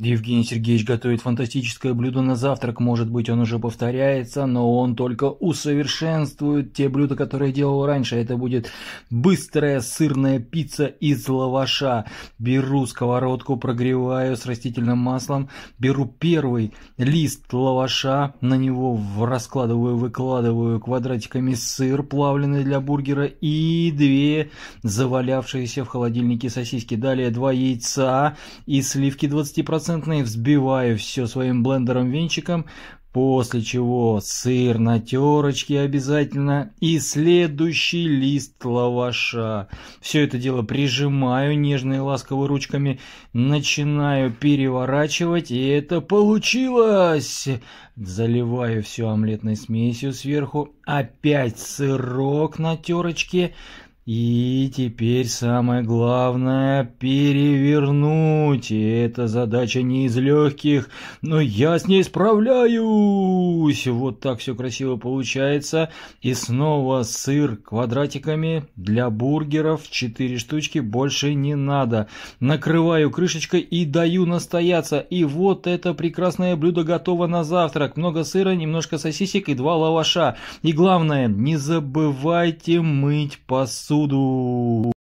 Евгений Сергеевич готовит фантастическое блюдо на завтрак. Может быть, он уже повторяется, но он только усовершенствует те блюда, которые делал раньше. Это будет быстрая сырная пицца из лаваша. Беру сковородку, прогреваю с растительным маслом. Беру первый лист лаваша, на него раскладываю, выкладываю квадратиками сыр, плавленый для бургера, и две завалявшиеся в холодильнике сосиски. Далее два яйца и сливки 20% стопроцентный, взбиваю все своим блендером-венчиком, после чего сыр на терочке обязательно и следующий лист лаваша. Все это дело прижимаю нежно и ласково ручками, начинаю переворачивать, и это получилось! Заливаю все омлетной смесью сверху, опять сырок на терочке – и теперь самое главное — перевернуть. И эта задача не из легких, но я с ней справляюсь. Вот так все красиво получается. И снова сыр квадратиками для бургеров. Четыре штучки, больше не надо. Накрываю крышечкой и даю настояться. И вот это прекрасное блюдо готово на завтрак. Много сыра, немножко сосисек и два лаваша. И главное, не забывайте мыть посуду sul do